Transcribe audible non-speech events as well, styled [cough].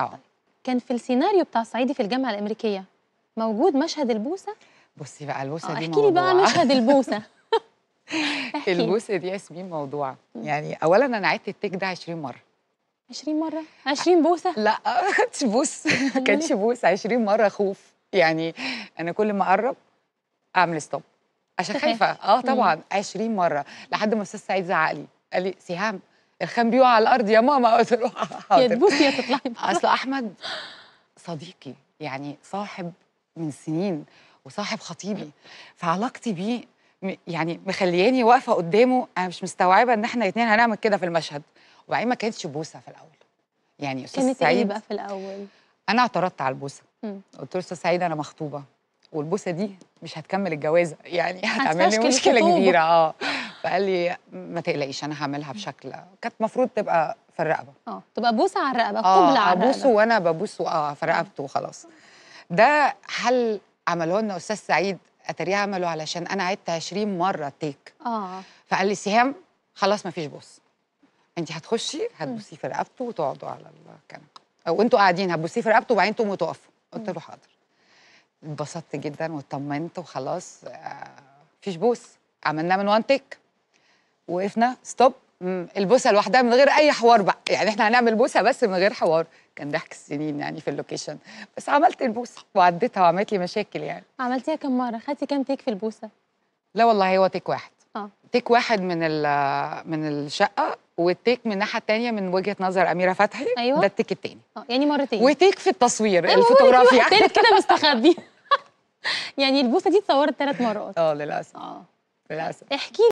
آه. كان في السيناريو بتاع صعيدي في الجامعة الأمريكية موجود مشهد البوسة بصي بقى البوسة آه، دي احكي لي بقى مشهد البوسة [laughs] البوسة دي ياسمين موضوع يعني أولا أنا عدت التيك ده 20 مرة 20 مرة 20 بوسة لا كانتش [laughs] بوس ما كانتش بوس 20 [laughs] مرة خوف يعني أنا كل ما أقرب أعمل ستوب عشان خايفة اه طبعا 20 مرة لحد ما أستاذ سعيد زعق لي قال لي سهام الخام بيقع على الارض يا ماما [laughs] قلت له يا تبوسي يا تطلعي اصل احمد صديقي يعني صاحب من سنين وصاحب خطيبي فعلاقتي بيه يعني مخلياني واقفه قدامه انا مش مستوعبه ان احنا الاثنين هنعمل كده في المشهد وبعدين ما كانتش بوسه في الاول يعني استاذ كانت إيه سعيد كانت بقى في الاول انا اعترضت على البوسه قلت له استاذ سعيد انا مخطوبه والبوسه دي مش هتكمل الجوازه يعني هتعمل لي مشكله كبيره اه فقال لي ما تقلقيش انا هعملها بشكل كانت المفروض تبقى في الرقبه اه تبقى بوسه على الرقبه قبل آه على الرقبه ابوسه وانا ببوسه اه في رقبته وخلاص ده حل عمله لنا استاذ سعيد اتريه عمله علشان انا عدت 20 مره تيك اه فقال لي سهام خلاص ما فيش بوس انت هتخشي هتبوسيه في رقبته وتقعدوا على الكنبه انتوا قاعدين هتبوسيه في رقبته وبعدين تقوموا تقفوا قلت له حاضر اتبسطت جدا واطمنت وخلاص آه، مفيش بوس عملناه من وان تيك وقفنا ستوب البوسه لوحدها من غير اي حوار بقى يعني احنا هنعمل بوسه بس من غير حوار كان ضحك السنين يعني في اللوكيشن بس عملت البوسه وعديتها وعملت لي مشاكل يعني عملتيها كم مره خدتي كم تيك في البوسه لا والله هو تيك واحد اه تيك واحد من من الشقه والتيك من الناحيه الثانيه من وجهه نظر اميره فتحي أيوة. ده التيك الثاني اه يعني مرتين وتيك في التصوير أيوة، الفوتوغرافي يعني تالت كده مستخبي [laughs] يعني البوسه دي اتصورت ثلاث مرات اه للاسف اه للاسف احكي